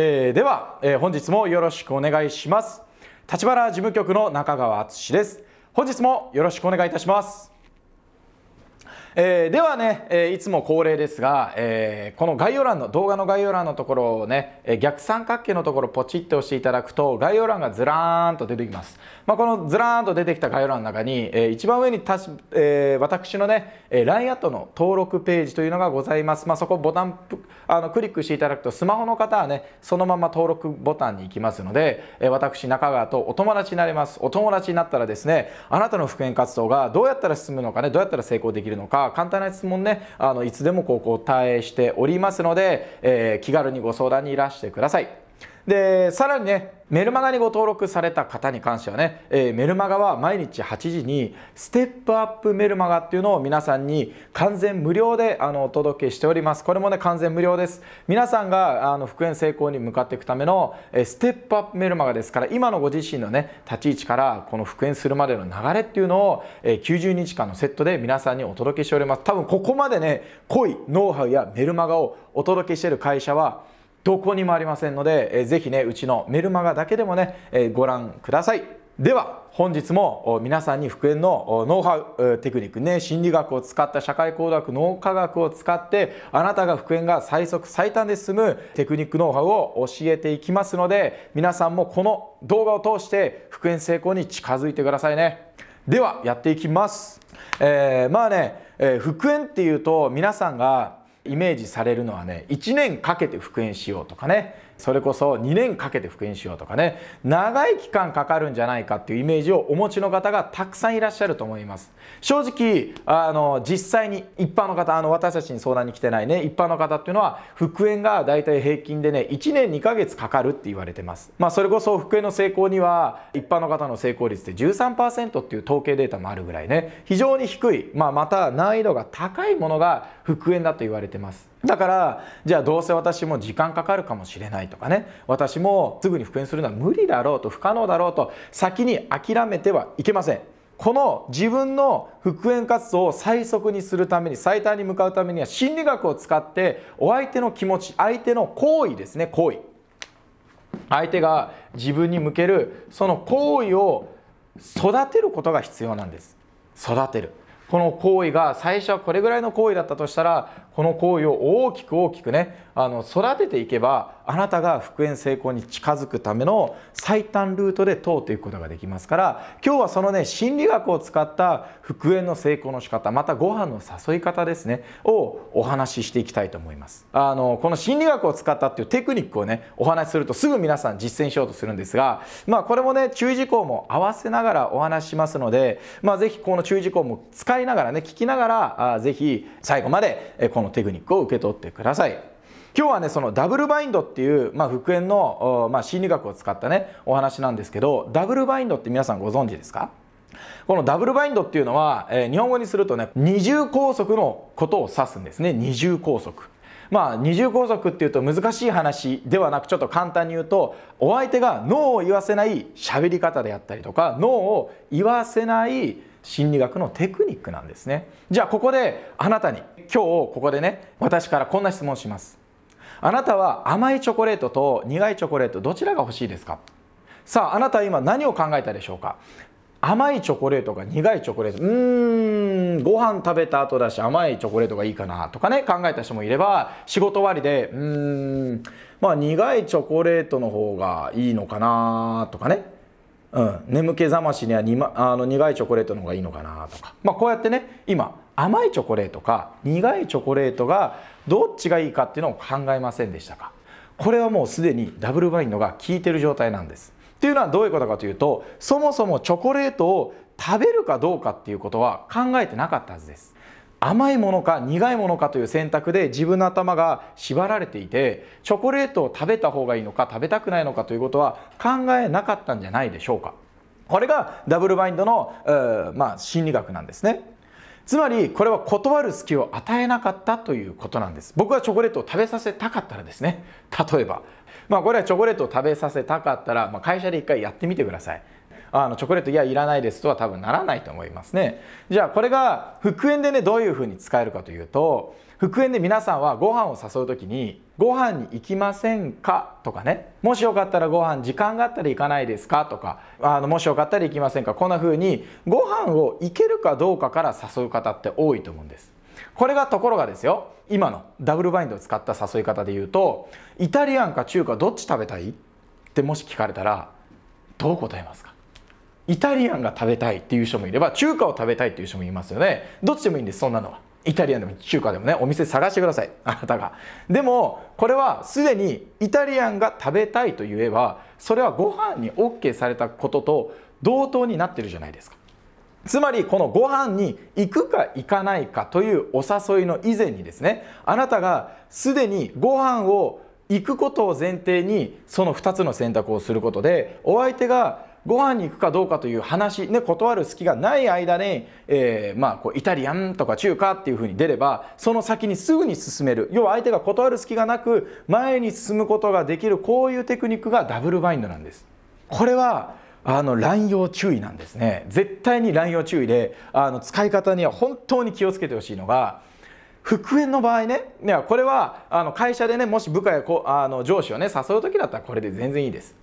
えー、では、えー、本日もよろしくお願いします立花事務局の中川敦です本日もよろしくお願いいたしますえー、ではね、えー、いつも恒例ですが、えー、この概要欄の動画の概要欄のところをね、え逆三角形のところポチって押していただくと概要欄がずらーんと出てきますまあ、このずらーんと出てきた概要欄の中に、えー、一番上にたし、えー、私のね LINE アットの登録ページというのがございます、まあ、そこボタンあのクリックしていただくとスマホの方はねそのまま登録ボタンに行きますので、えー、私中川とお友達になれますお友達になったらですねあなたの復縁活動がどうやったら進むのかねどうやったら成功できるのか簡単な質問ねあのいつでもこう答えしておりますので、えー、気軽にご相談にいらしてください。でさらにねメルマガにご登録された方に関してはね、えー、メルマガは毎日8時にステップアップメルマガっていうのを皆さんに完全無料であのお届けしておりますこれもね完全無料です皆さんがあの復縁成功に向かっていくための、えー、ステップアップメルマガですから今のご自身のね立ち位置からこの復縁するまでの流れっていうのを、えー、90日間のセットで皆さんにお届けしております多分ここまでね濃いノウハウやメルマガをお届けしている会社はどこにもありませんので、えー、ぜひね、うちのメルマガだけでもね、えー、ご覧ください。では本日も皆さんに復縁のノウハウテクニックね心理学を使った社会工学脳科学を使ってあなたが復縁が最速最短で進むテクニックノウハウを教えていきますので皆さんもこの動画を通して復縁成功に近づいてくださいねではやっていきます、えー、まあね、えー、復縁っていうと皆さんがイメージされるのはね1年かけて復縁しようとかねそれこそ2年かけて復元しようとかね長い期間かかるんじゃないかっていうイメージをお持ちの方がたくさんいらっしゃると思います正直あの実際に一般の方あの私たちに相談に来てないね一般の方っていうのは復縁がだいたい平均でね1年2ヶ月かかるって言われてますまあそれこそ復縁の成功には一般の方の成功率で13%っていう統計データもあるぐらいね非常に低い、まあ、また難易度が高いものが復縁だと言われてますだからじゃあどうせ私も時間かかるかもしれないとかね私もすぐに復縁するのは無理だろうと不可能だろうと先に諦めてはいけませんこの自分の復縁活動を最速にするために最短に向かうためには心理学を使ってお相手の気持ち相手の行為ですね行為相手が自分に向けるその行為を育てることが必要なんです育てるこの行為が最初はこれぐらいの行為だったとしたらこの行為を大きく大きくねあの育てていけばあなたが復縁成功に近づくための最短ルートで通っていくことができますから今日はそのね心理学を使った復縁の成功の仕方またご飯の誘い方ですねをお話ししていきたいと思いますあのこの心理学を使ったっていうテクニックをねお話しするとすぐ皆さん実践しようとするんですがまあこれもね注意事項も合わせながらお話ししますのでまあ是非この注意事項も使いながらね聞きながらあ是非最後までこののテクニックを受け取ってください。今日はねそのダブルバインドっていう、まあ、復縁の、まあ、心理学を使ったねお話なんですけどダブルバインドって皆さんご存知ですかこのダブルバインドっていうのは、えー、日本語にするとね二重拘束のことを指すんですね二重拘束。まあ二重拘束っていうと難しい話ではなくちょっと簡単に言うとお相手が脳を言わせない喋り方であったりとか脳を言わせない心理学のテクニックなんですねじゃあここであなたに今日ここでね私からこんな質問しますあなたは甘いチョコレートと苦いチョコレートどちらが欲しいですかさああなたは今何を考えたでしょうか甘いチョコレートか苦いチョコレートうーんご飯食べた後だし甘いチョコレートがいいかなとかね考えた人もいれば仕事終わりでうーんまあ苦いチョコレートの方がいいのかなとかね、うん、眠気覚ましにはま、あの苦いチョコレートの方がいいのかなとかまあこうやってね今甘いチョコレートか苦いチョコレートがどっちがいいかっていうのを考えませんでしたかこれはもうすでにダブルバインドが効いてる状態なんですっていうのはどういうことかというとそもそもチョコレートを食べるかどうかっていうことは考えてなかったはずです甘いものか苦いものかという選択で自分の頭が縛られていてチョコレートを食べた方がいいのか食べたくないのかということは考えなかったんじゃないでしょうかこれがダブルバインドの、まあ、心理学なんですねつまりこれは断る隙を与えなかったということなんです僕はチョコレートを食べさせたかったらですね例えばまあこれはチョコレートを食べさせたかったら、まあ、会社で一回やってみてくださいあのチョコレートいやいらないですとは多分ならないと思いますねじゃあこれが復縁でねどういうふうに使えるかというと復縁で皆さんはご飯を誘う時に「ご飯に行きませんか?」とかね「もしよかったらご飯時間があったら行かないですか?」とかあの「もしよかったら行きませんか?」こんな風にご飯を行けるかどうかから誘う方って多いと思うんです。これがところがですよ今のダブルバインドを使った誘い方で言うと「イタリアンか中華どっち食べたい?」ってもし聞かれたらどう答えますかイタリアンが食べたいっていう人もいれば中華を食べたいっていう人もいますよねどっちでもいいんですそんなのはイタリアンでも中華でもねお店探してください あなたがでもこれはすでにイタリアンが食べたいと言えばそれはご飯に OK されたことと同等になってるじゃないですかつまりこのご飯に行くか行かないかというお誘いの以前にですねあなたがすでにご飯を行くことを前提にその2つの選択をすることでお相手がご飯に行くかどうかという話、ね、断る隙がない間に、えー、まあ、こうイタリアンとか中華っていうふうに出ればその先にすぐに進める要は相手が断る隙がなく前に進むことができるこういうテクニックがダブルバインドなんです。これはあの乱用注意なんですね絶対に乱用注意であの使い方には本当に気をつけてほしいのが復縁の場合ねこれはあの会社でねもし部下やこあの上司をね誘う時だったらこれで全然いいです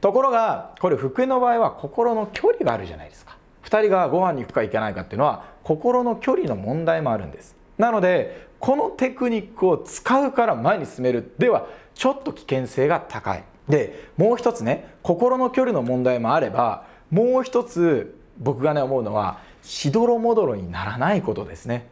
ところがこれ福の場合は心の距離があるじゃないですか2人がご飯に行くか行かないかっていうのは心の距離の問題もあるんですなのでこのテクニックを使うから前に進めるではちょっと危険性が高いでもう一つね心の距離の問題もあればもう一つ僕がね思うのはしどろもどろにならないことですね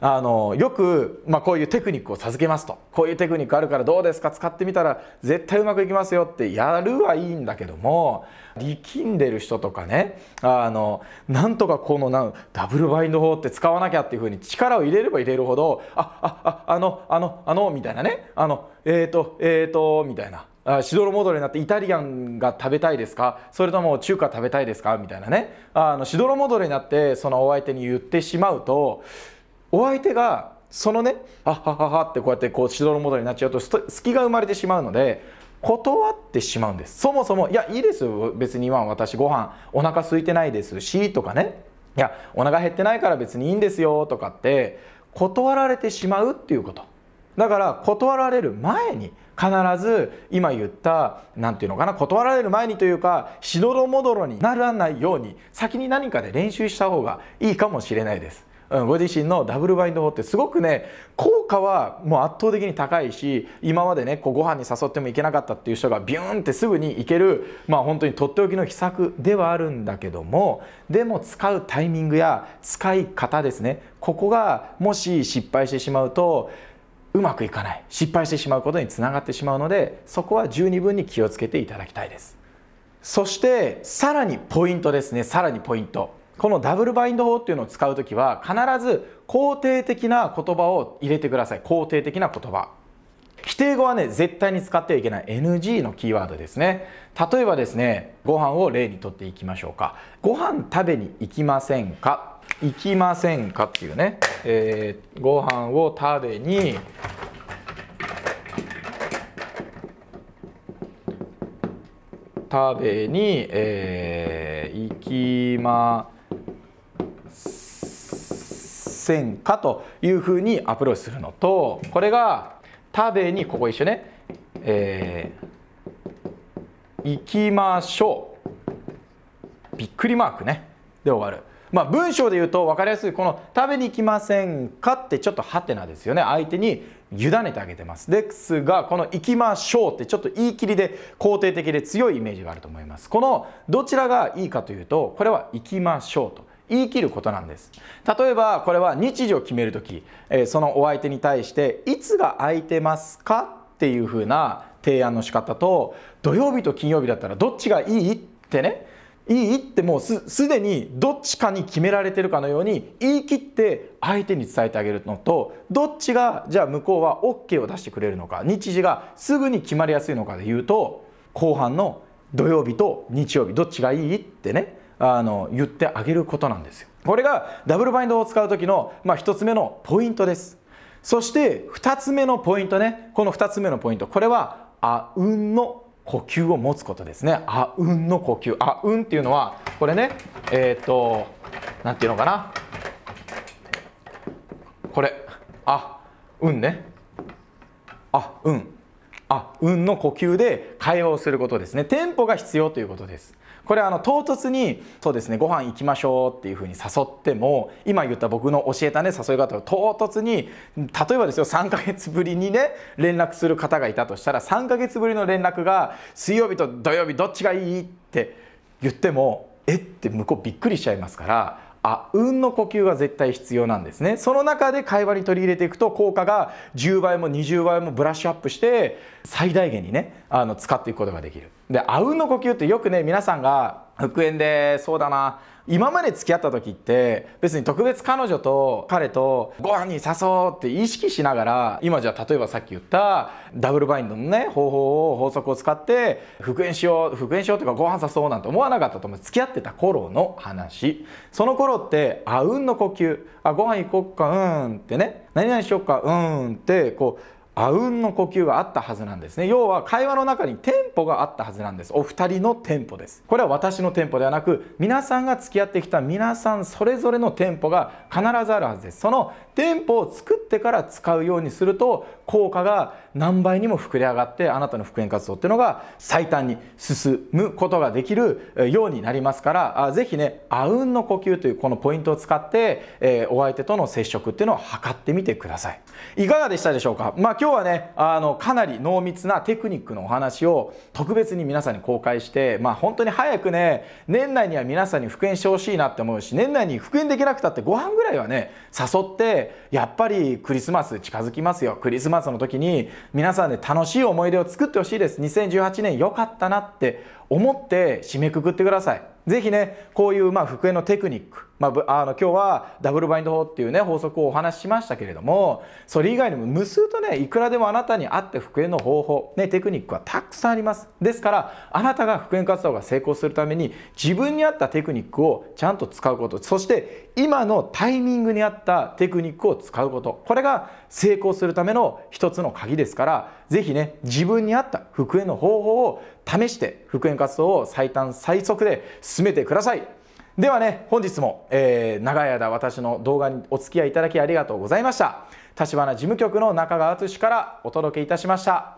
あのよく、まあ、こういうテクニックを授けますとこういうテクニックあるからどうですか使ってみたら絶対うまくいきますよってやるはいいんだけども力んでる人とかねあのなんとかこのなダブルバインド法って使わなきゃっていうふうに力を入れれば入れるほどああああのあのあのみたいなねあのえっ、ー、とえっ、ー、とみたいなシドロモドろになってイタリアンが食べたいですかそれとも中華食べたいですかみたいなねあのしどろもドろになってそのお相手に言ってしまうとお相手がそのね「あははは」ってこうやってこう指導のもとになっちゃうと隙が生まれてしまうので断ってしまうんですそもそも「いやいいですよ別に今私ご飯お腹空いてないですし」とかね「いやお腹減ってないから別にいいんですよ」とかって断られてしまうっていうこと。だから断られる前に必ず今言った何て言うのかな断られる前にというかしどろもどろにならないように先に何かで練習した方がいいかもしれないです。うん、ご自身のダブルバインド法ってすごくね効果はもう圧倒的に高いし今までねこうご飯に誘ってもいけなかったっていう人がビューンってすぐに行けるまあ本当にとっておきの秘策ではあるんだけどもでも使うタイミングや使い方ですねここがもし失敗してしまうとうまくいかない失敗してしまうことにつながってしまうのでそこは十二分に気をつけていただきたいですそしてさらにポイントですねさらにポイントこのダブルバインド法っていうのを使う時は必ず肯定的な言葉を入れてください肯定的な言葉否定語はね絶対に使ってはいけない NG のキーワードですね例えばですねご飯を例にとっていきましょうかご飯食べに行きませんか行きませんかっていうね、えー、ご飯を食べに食べに、えー、行きませんかというふうにアプローチするのとこれが食べにここ一緒ね、えー、行きましょうびっくりマークねで終わる。まあ、文章で言うと分かりやすいこの「食べに行きませんか?」ってちょっとハテナですよね相手に委ねてあげてますですがこの「行きましょう」ってちょっと言い切りで肯定的で強いイメージがあると思いますこのどちらがいいかというとこれは「行きましょう」と言い切ることなんです例えばこれは日時を決める時そのお相手に対していつが空いてますかっていうふうな提案の仕方と土曜日と金曜日だったらどっちがいいってねいいってもうすでにどっちかに決められてるかのように言い切って相手に伝えてあげるのとどっちがじゃあ向こうは OK を出してくれるのか日時がすぐに決まりやすいのかで言うと後半の土曜日と日曜日どっちがいいってねあの言ってあげることなんですよこれがダブルバインドを使う時の、まあ、1つ目のポイントですそして2つ目のポイントねこの2つ目のポイントこれはあうんの呼吸を持つことですねあうんの呼吸あうんっていうのはこれねえっ、と何て言うのかなこれあうんねあうんあうんの呼吸で会話をすることですねテンポが必要ということですこれあの唐突にそうですねご飯行きましょうっていうふうに誘っても今言った僕の教えたね誘い方を唐突に例えばですよ3ヶ月ぶりにね連絡する方がいたとしたら3ヶ月ぶりの連絡が水曜日と土曜日どっちがいいって言ってもえって向こうびっくりしちゃいますからあ運の呼吸が絶対必要なんですねその中で会話に取り入れていくと効果が10倍も20倍もブラッシュアップして最大限にねあの使っていくことができるであうの呼吸ってよくね皆さんが復縁でそうだな今まで付き合った時って別に特別彼女と彼とご飯に誘おうって意識しながら今じゃあ例えばさっき言ったダブルバインドのね方法を法則を使って復縁しよう復縁しようとかご飯誘おうなんて思わなかったと思う付き合ってた頃の話その頃ってあうんの呼吸あご飯行こっかうんってね何々しよっかうんってこうあうんの呼吸があったはずなんですね要は会話の中にテンポがあったはずなんですお二人のテンポですこれは私のテンポではなく皆さんが付き合ってきた皆さんそれぞれのテンポが必ずあるはずですそのテンポを作ってから使うようにすると効果が何倍にも膨れ上がってあなたの復縁活動っていうのが最短に進むことができるようになりますから是非ねあうんの呼吸というこのポイントを使って、えー、お相手との接触っていうのを測ってみてくださいいかがでしたでしょうか、まあ今日はねあのかなり濃密なテクニックのお話を特別に皆さんに公開して、まあ、本当に早くね年内には皆さんに復縁してほしいなって思うし年内に復縁できなくたってご飯ぐらいはね誘ってやっぱりクリスマス近づきますよクリスマスの時に皆さんで楽しい思い出を作ってほしいです2018年良かったなって思って締めくくってください。ぜひねこういうまあ復縁のテクニック、まあ、あの今日はダブルバインド法っていうね法則をお話ししましたけれどもそれ以外にも無数とねいくらでもあなたに合って復縁の方法、ね、テクニックはたくさんありますですからあなたが復縁活動が成功するために自分に合ったテクニックをちゃんと使うことそして今のタイミングに合ったテクニックを使うことこれが成功するための一つの鍵ですからぜひね、自分に合った復縁の方法を試して、復縁活動を最短最速で進めてください。ではね、本日も、えー、長い間私の動画にお付き合いいただきありがとうございました。立花事務局の中川敦からお届けいたしました。